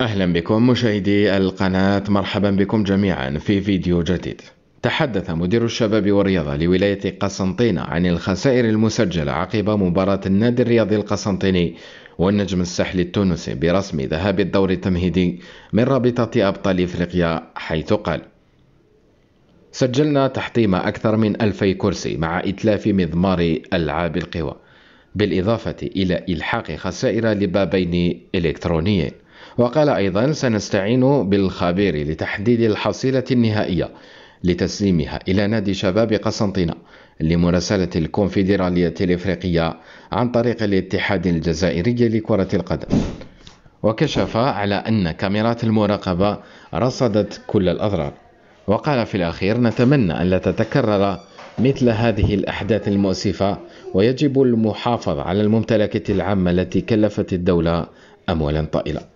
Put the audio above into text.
أهلا بكم مشاهدي القناة مرحبا بكم جميعا في فيديو جديد تحدث مدير الشباب والرياضة لولاية قسنطينة عن الخسائر المسجلة عقب مباراة النادي الرياضي القسنطيني والنجم الساحلي التونسي برسم ذهاب الدور التمهيدي من رابطة أبطال إفريقيا حيث قال سجلنا تحطيم أكثر من ألفي كرسي مع إتلاف مضمار ألعاب القوى بالإضافة إلى إلحاق خسائر لبابين إلكترونيين وقال أيضا سنستعين بالخبير لتحديد الحصيلة النهائية لتسليمها إلى نادي شباب قسنطينة لمراسلة الكونفدرالية الإفريقية عن طريق الاتحاد الجزائري لكرة القدم وكشف على أن كاميرات المراقبة رصدت كل الأضرار وقال في الأخير نتمنى أن لا تتكرر مثل هذه الأحداث المؤسفة ويجب المحافظة على الممتلكات العامة التي كلفت الدولة أموالا طائلة